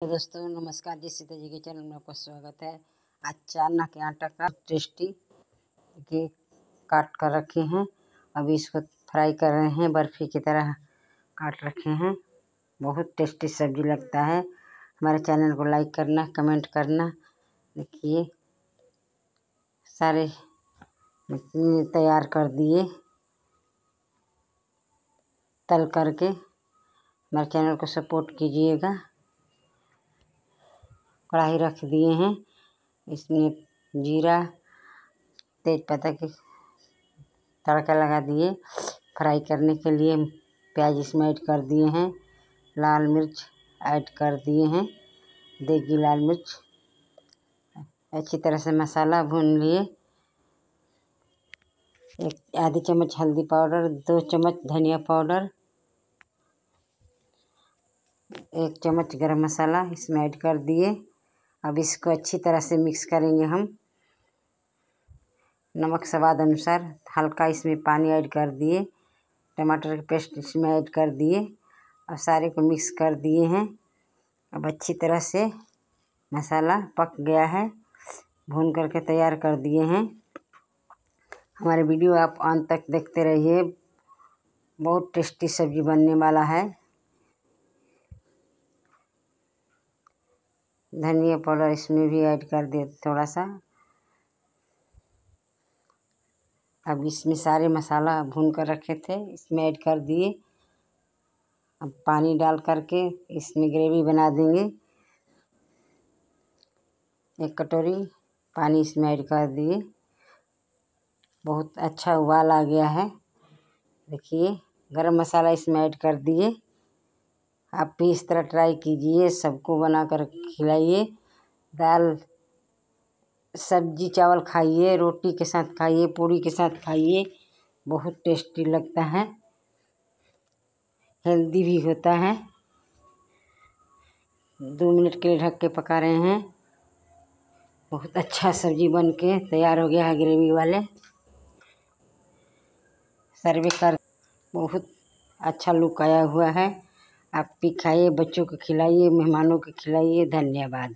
तो दोस्तों नमस्कार जी सीता जी के चैनल में आपका स्वागत है आज चारना के आटा का टेस्टी के काट कर रखे हैं अभी इसको फ्राई कर रहे हैं बर्फ़ी की तरह काट रखे हैं बहुत टेस्टी सब्जी लगता है हमारे चैनल को लाइक करना कमेंट करना देखिए सारे तैयार कर दिए तल करके हमारे चैनल को सपोर्ट कीजिएगा कढ़ाई रख दिए हैं इसमें जीरा तेज पत्ता के तड़का लगा दिए फ्राई करने के लिए प्याज इसमें ऐड कर दिए हैं लाल मिर्च ऐड कर दिए हैं देगी लाल मिर्च अच्छी तरह से मसाला भून लिए एक आधी चम्मच हल्दी पाउडर दो चम्मच धनिया पाउडर एक चम्मच गरम मसाला इसमें ऐड कर दिए अब इसको अच्छी तरह से मिक्स करेंगे हम नमक स्वाद अनुसार हल्का इसमें पानी ऐड कर दिए टमाटर के पेस्ट इसमें ऐड कर दिए और सारे को मिक्स कर दिए हैं अब अच्छी तरह से मसाला पक गया है भून करके तैयार कर दिए हैं हमारे वीडियो आप अंत तक देखते रहिए बहुत टेस्टी सब्ज़ी बनने वाला है धनिया पाउडर इसमें भी ऐड कर दें थोड़ा सा अब इसमें सारे मसाला भून कर रखे थे इसमें ऐड कर दिए अब पानी डाल करके इसमें ग्रेवी बना देंगे एक कटोरी पानी इसमें ऐड कर दिए बहुत अच्छा उबाल आ गया है देखिए गरम मसाला इसमें ऐड कर दिए आप भी इस तरह ट्राई कीजिए सबको बनाकर खिलाइए दाल सब्जी चावल खाइए रोटी के साथ खाइए पूड़ी के साथ खाइए बहुत टेस्टी लगता है हेल्दी भी होता है दो मिनट के लिए ढक के पका रहे हैं बहुत अच्छा सब्जी बन के तैयार हो गया है ग्रेवी वाले सर्वे कर बहुत अच्छा लुक आया हुआ है आप भी खाइए बच्चों को खिलाइए मेहमानों को खिलाइए धन्यवाद